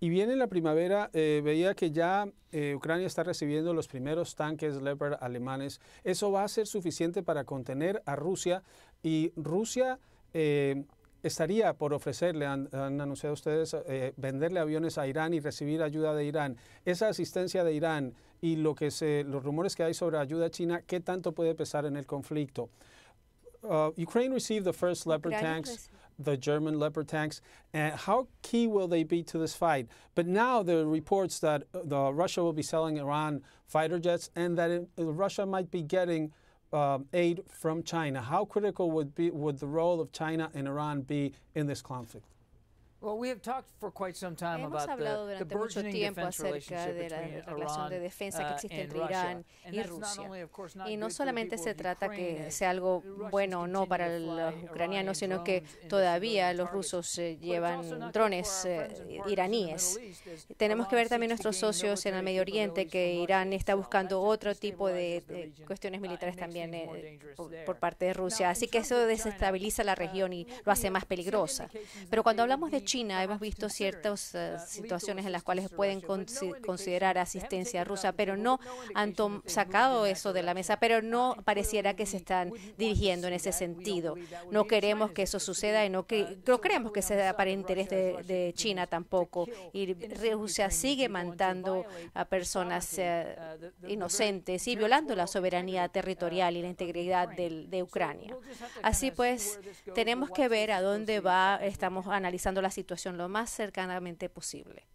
Y viene la primavera, eh, veía que ya eh, Ucrania está recibiendo los primeros tanques Leopard alemanes. ¿Eso va a ser suficiente para contener a Rusia? Y Rusia eh, estaría por ofrecerle, han, anunciado ustedes, venderle aviones a Irán y recibir ayuda de Irán. Esa asistencia de Irán y lo que se, los rumores que hay sobre ayuda China, ¿qué tanto puede pesar en el conflicto? Uh, Ukraine received the first Leopard tanks. the German Leopard tanks, and how key will they be to this fight? But now there are reports that uh, the, Russia will be selling Iran fighter jets and that it, uh, Russia might be getting um, aid from China. How critical would, be, would the role of China and Iran be in this conflict? Hemos hablado durante mucho tiempo acerca de la relación de defensa que existe uh, entre Irán y Rusia. Y no solamente se trata que sea algo bueno o no para los ucranianos, sino que todavía los rusos eh, llevan drones eh, iraníes. Tenemos que ver también nuestros socios en el Medio Oriente, que Irán está buscando otro tipo de cuestiones uh, militares también eh, por parte de Rusia. Así que eso desestabiliza la uh, región y lo hace más peligrosa. Pero cuando hablamos de China. Hemos visto ciertas eh, situaciones en las cuales pueden considerar asistencia rusa, pero no han sacado eso de la mesa, pero no pareciera que se están dirigiendo en ese sentido. No queremos que eso suceda y no, uh, creemos que sea para interés de, China tampoco. Y Rusia sigue matando a personas eh, uh, inocentes y violando la soberanía uh, territorial y la integridad de, de Ucrania. Así pues, tenemos que ver a dónde va, estamos analizando las situación lo más cercanamente posible.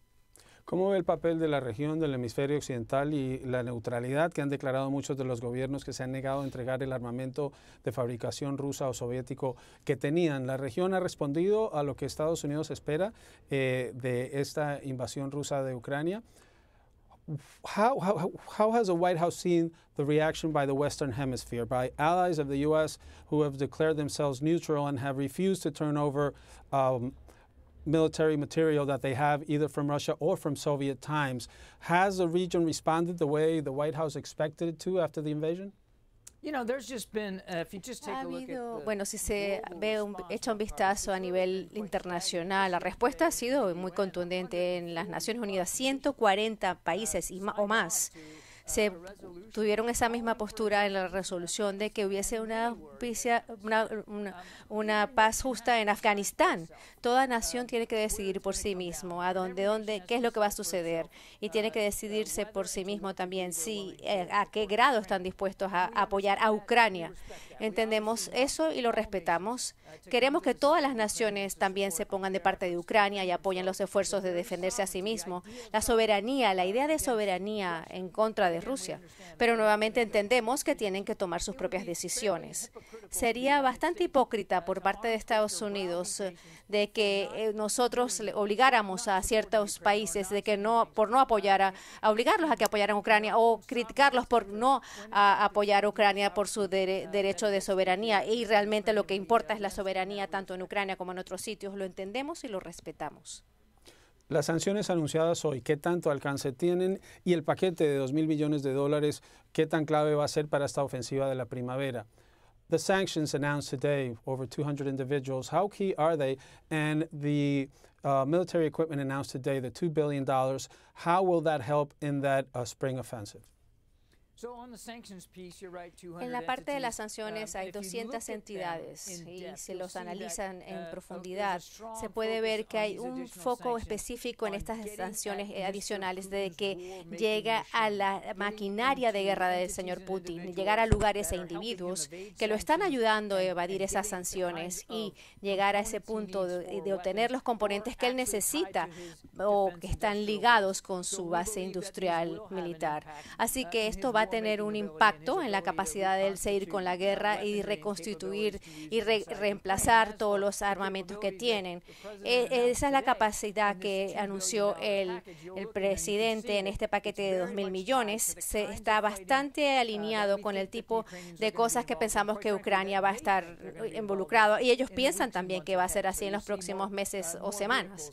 ¿Cómo ve el papel de la región, del hemisferio occidental y la neutralidad que han declarado muchos de los gobiernos que se han negado a entregar el armamento de fabricación rusa o soviético que tenían? ¿La región ha respondido a lo que Estados Unidos espera eh, de esta invasión rusa de Ucrania? How, ha visto has the White House seen the reaction by the Western Hemisphere, by allies of the U.S. who have declared themselves neutral and have refused to turn over um, military material that they have either from Russia or from Soviet times. Has the region responded the way the White House expected it to after the invasion? You know, there's just been, uh, if you just take a look. bueno, si se ve un, echa un vistazo a nivel internacional, la respuesta ha sido muy contundente en las Naciones Unidas, 140 países y uh, o más se tuvieron esa misma postura en la resolución de que hubiese una, una, una, paz justa en Afganistán. Toda nación tiene que decidir por sí mismo a dónde, dónde, qué es lo que va a suceder y tiene que decidirse por sí mismo también si eh, a qué grado están dispuestos a apoyar a Ucrania. Entendemos eso y lo respetamos. Queremos que todas las naciones también se pongan de parte de Ucrania y apoyen los esfuerzos de defenderse a sí mismo. La soberanía, la idea de soberanía en contra de de Rusia, pero nuevamente entendemos que tienen que tomar sus propias decisiones. Sería bastante hipócrita por parte de Estados Unidos eh, de que eh, nosotros obligáramos a ciertos países de que no por no apoyar a, obligarlos a que apoyaran Ucrania o criticarlos por no apoyar a Ucrania por su derecho de soberanía y realmente lo que importa es la soberanía tanto en Ucrania como en otros sitios, lo entendemos y lo respetamos. Las sanciones anunciadas hoy, ¿qué tanto alcance tienen? Y el paquete de 2 mil millones de dólares, ¿qué tan clave va a ser para esta ofensiva de la primavera? The sanctions announced today, over 200 individuals, how key are they? And the uh, military equipment announced today, the $2 billion, how will that help in that uh, spring offensive? En la parte de las sanciones um, hay 200 entidades y si los analizan en uh, profundidad se puede ver que hay un foco específico en estas sanciones adicionales de que llega a la maquinaria de guerra del señor Putin, llegar a lugares e individuos que lo están ayudando a evadir esas sanciones y llegar a ese punto de, obtener los componentes que él necesita o que están ligados con su base industrial militar. Así que uh, esto va a tener un impacto en la capacidad de él seguir con la guerra y reconstituir y reemplazar todos los armamentos que tienen. E-, esa es la capacidad que anunció el, presidente en este paquete de 2 mil millones. Se está bastante alineado con el tipo de cosas que pensamos que Ucrania va a estar involucrado y ellos piensan también que va a ser así en los próximos meses o semanas.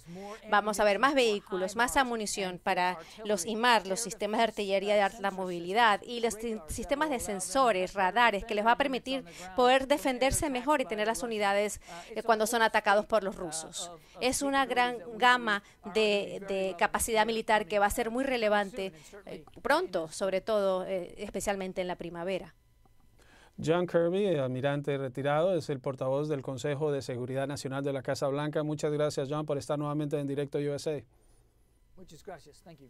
Vamos a ver más vehículos, más munición para los IMAR, los sistemas de artillería de la movilidad, y los sistemas de sensores, radares, que les va a permitir poder defenderse mejor y tener las unidades eh, cuando son atacados por los rusos. Es una gran gama de, capacidad militar que va a ser muy relevante eh, pronto, sobre todo, eh, especialmente en la primavera. John Kirby, almirante retirado, es el portavoz del Consejo de Seguridad Nacional de la Casa Blanca. Muchas gracias, John, por estar nuevamente en Directo USA. Muchas gracias. Thank